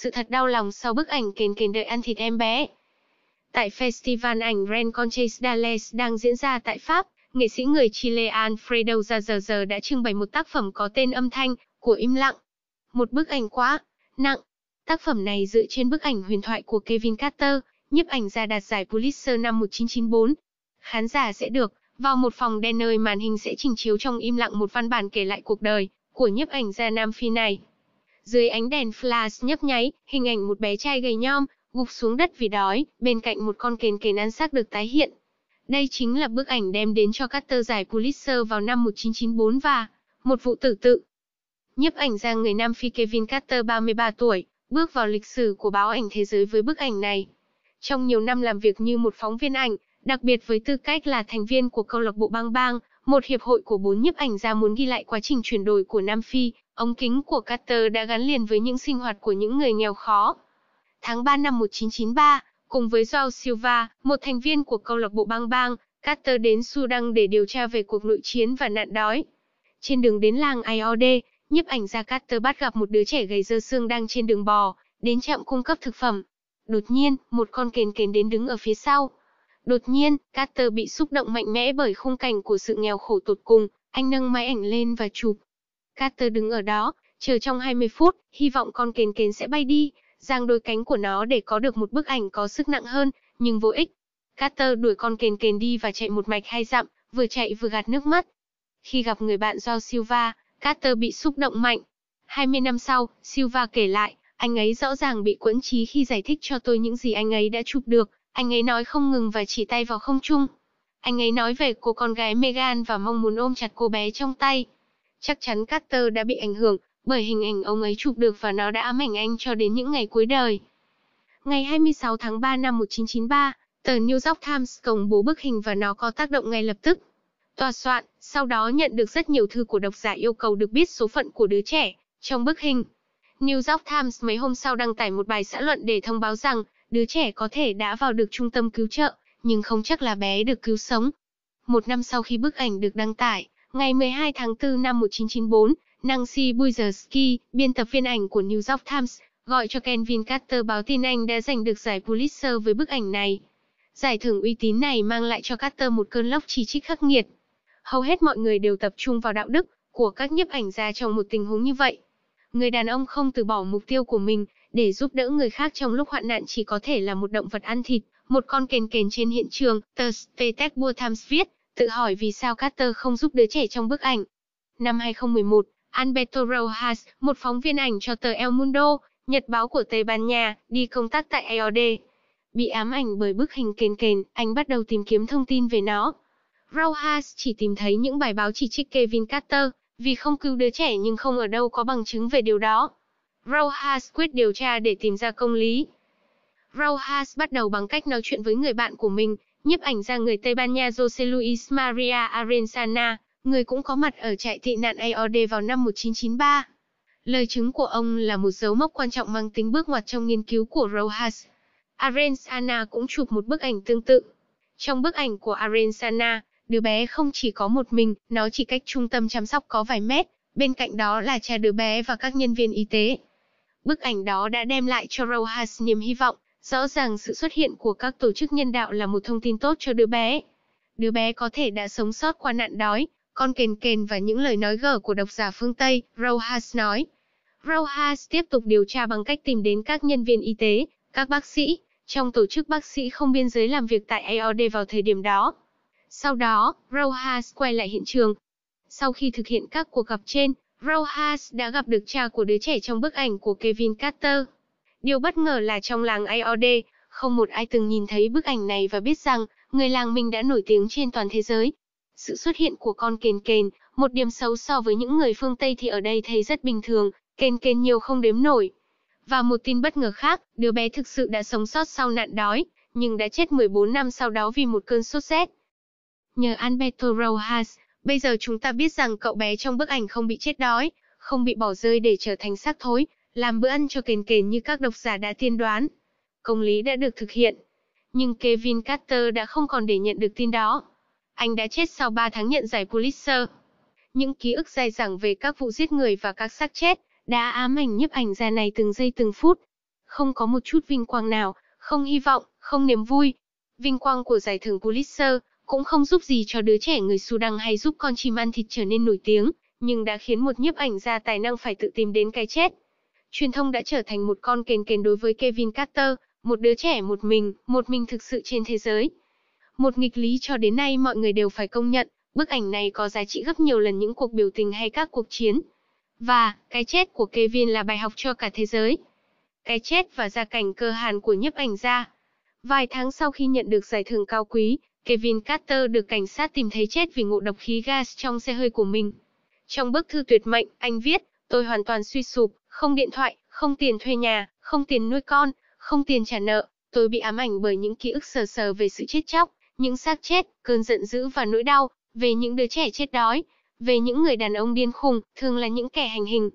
sự thật đau lòng sau bức ảnh kền kền đợi ăn thịt em bé. Tại Festival ảnh Rencontres d'Ales đang diễn ra tại Pháp, nghệ sĩ người Chile Alfredo Zazazer đã trưng bày một tác phẩm có tên âm thanh của im lặng. Một bức ảnh quá nặng. Tác phẩm này dựa trên bức ảnh huyền thoại của Kevin Carter, nhiếp ảnh gia đạt giải Pulitzer năm 1994. Khán giả sẽ được vào một phòng đen nơi màn hình sẽ trình chiếu trong im lặng một văn bản kể lại cuộc đời của nhiếp ảnh gia Nam Phi này. Dưới ánh đèn flash nhấp nháy, hình ảnh một bé trai gầy nhom, gục xuống đất vì đói, bên cạnh một con kền kền ăn xác được tái hiện. Đây chính là bức ảnh đem đến cho Carter giải Pulitzer vào năm 1994 và một vụ tử tự. Nhấp ảnh ra người Nam Phi Kevin Carter 33 tuổi, bước vào lịch sử của báo ảnh thế giới với bức ảnh này. Trong nhiều năm làm việc như một phóng viên ảnh, đặc biệt với tư cách là thành viên của câu lạc bộ Bang Bang, một hiệp hội của bốn nhiếp ảnh gia muốn ghi lại quá trình chuyển đổi của Nam Phi, ống kính của Carter đã gắn liền với những sinh hoạt của những người nghèo khó. Tháng 3 năm 1993, cùng với Joao Silva, một thành viên của câu lạc bộ bang bang, Carter đến Sudan để điều tra về cuộc nội chiến và nạn đói. Trên đường đến làng Iod, nhiếp ảnh gia Carter bắt gặp một đứa trẻ gầy dơ xương đang trên đường bò, đến trạm cung cấp thực phẩm. Đột nhiên, một con kền kền đến đứng ở phía sau, Đột nhiên, Carter bị xúc động mạnh mẽ bởi khung cảnh của sự nghèo khổ tột cùng, anh nâng máy ảnh lên và chụp. Carter đứng ở đó, chờ trong 20 phút, hy vọng con kền kền sẽ bay đi, giang đôi cánh của nó để có được một bức ảnh có sức nặng hơn, nhưng vô ích. Carter đuổi con kền kền đi và chạy một mạch hai dặm, vừa chạy vừa gạt nước mắt. Khi gặp người bạn do Silva, Carter bị xúc động mạnh. 20 năm sau, Silva kể lại, anh ấy rõ ràng bị quẫn trí khi giải thích cho tôi những gì anh ấy đã chụp được, anh ấy nói không ngừng và chỉ tay vào không trung. Anh ấy nói về cô con gái Megan và mong muốn ôm chặt cô bé trong tay. Chắc chắn Carter đã bị ảnh hưởng bởi hình ảnh ông ấy chụp được và nó đã ám ảnh anh cho đến những ngày cuối đời. Ngày 26 tháng 3 năm 1993, tờ New York Times công bố bức hình và nó có tác động ngay lập tức. Tòa soạn, sau đó nhận được rất nhiều thư của độc giả yêu cầu được biết số phận của đứa trẻ trong bức hình. New York Times mấy hôm sau đăng tải một bài xã luận để thông báo rằng Đứa trẻ có thể đã vào được trung tâm cứu trợ, nhưng không chắc là bé được cứu sống. Một năm sau khi bức ảnh được đăng tải, ngày 12 tháng 4 năm 1994, Nancy Buzersky, biên tập viên ảnh của New York Times, gọi cho Kevin Carter báo tin anh đã giành được giải Pulitzer với bức ảnh này. Giải thưởng uy tín này mang lại cho Carter một cơn lốc chỉ trích khắc nghiệt. Hầu hết mọi người đều tập trung vào đạo đức của các nhiếp ảnh gia trong một tình huống như vậy. Người đàn ông không từ bỏ mục tiêu của mình, để giúp đỡ người khác trong lúc hoạn nạn chỉ có thể là một động vật ăn thịt. Một con kền kền trên hiện trường, tờ Petersburg Times viết, tự hỏi vì sao Carter không giúp đứa trẻ trong bức ảnh. Năm 2011, Alberto Rojas, một phóng viên ảnh cho tờ El Mundo, nhật báo của Tây Ban Nha, đi công tác tại EOD. Bị ám ảnh bởi bức hình kền kền, anh bắt đầu tìm kiếm thông tin về nó. Rojas chỉ tìm thấy những bài báo chỉ trích Kevin Carter, vì không cứu đứa trẻ nhưng không ở đâu có bằng chứng về điều đó. Rauhas quyết điều tra để tìm ra công lý. Rauhas bắt đầu bằng cách nói chuyện với người bạn của mình, nhiếp ảnh ra người Tây Ban Nha José Luis Maria Arenzana, người cũng có mặt ở trại tị nạn AOD vào năm 1993. Lời chứng của ông là một dấu mốc quan trọng mang tính bước ngoặt trong nghiên cứu của Rojas. Arenzana cũng chụp một bức ảnh tương tự. Trong bức ảnh của Arenzana, đứa bé không chỉ có một mình, nó chỉ cách trung tâm chăm sóc có vài mét, bên cạnh đó là cha đứa bé và các nhân viên y tế. Bức ảnh đó đã đem lại cho Rojas niềm hy vọng, rõ ràng sự xuất hiện của các tổ chức nhân đạo là một thông tin tốt cho đứa bé. Đứa bé có thể đã sống sót qua nạn đói, con kền kền và những lời nói gở của độc giả phương Tây, Rojas nói. Rojas tiếp tục điều tra bằng cách tìm đến các nhân viên y tế, các bác sĩ, trong tổ chức bác sĩ không biên giới làm việc tại AOD vào thời điểm đó. Sau đó, Rojas quay lại hiện trường. Sau khi thực hiện các cuộc gặp trên, Rojas đã gặp được cha của đứa trẻ trong bức ảnh của Kevin Carter. Điều bất ngờ là trong làng Iod, không một ai từng nhìn thấy bức ảnh này và biết rằng, người làng mình đã nổi tiếng trên toàn thế giới. Sự xuất hiện của con kền kền, một điểm xấu so với những người phương Tây thì ở đây thấy rất bình thường, kền kền nhiều không đếm nổi. Và một tin bất ngờ khác, đứa bé thực sự đã sống sót sau nạn đói, nhưng đã chết 14 năm sau đó vì một cơn sốt rét. Nhờ Alberto Rojas, Bây giờ chúng ta biết rằng cậu bé trong bức ảnh không bị chết đói, không bị bỏ rơi để trở thành xác thối, làm bữa ăn cho kền kền như các độc giả đã tiên đoán. Công lý đã được thực hiện. Nhưng Kevin Carter đã không còn để nhận được tin đó. Anh đã chết sau 3 tháng nhận giải Pulitzer. Những ký ức dài dẳng về các vụ giết người và các xác chết đã ám ảnh nhiếp ảnh gia này từng giây từng phút. Không có một chút vinh quang nào, không hy vọng, không niềm vui. Vinh quang của giải thưởng Pulitzer cũng không giúp gì cho đứa trẻ người Sudan hay giúp con chim ăn thịt trở nên nổi tiếng, nhưng đã khiến một nhiếp ảnh gia tài năng phải tự tìm đến cái chết. Truyền thông đã trở thành một con kền kền đối với Kevin Carter, một đứa trẻ một mình, một mình thực sự trên thế giới. Một nghịch lý cho đến nay mọi người đều phải công nhận, bức ảnh này có giá trị gấp nhiều lần những cuộc biểu tình hay các cuộc chiến. Và, cái chết của Kevin là bài học cho cả thế giới. Cái chết và gia cảnh cơ hàn của nhiếp ảnh gia. Vài tháng sau khi nhận được giải thưởng cao quý, Kevin Carter được cảnh sát tìm thấy chết vì ngộ độc khí gas trong xe hơi của mình. Trong bức thư tuyệt mệnh, anh viết, tôi hoàn toàn suy sụp, không điện thoại, không tiền thuê nhà, không tiền nuôi con, không tiền trả nợ, tôi bị ám ảnh bởi những ký ức sờ sờ về sự chết chóc, những xác chết, cơn giận dữ và nỗi đau, về những đứa trẻ chết đói, về những người đàn ông điên khùng, thường là những kẻ hành hình,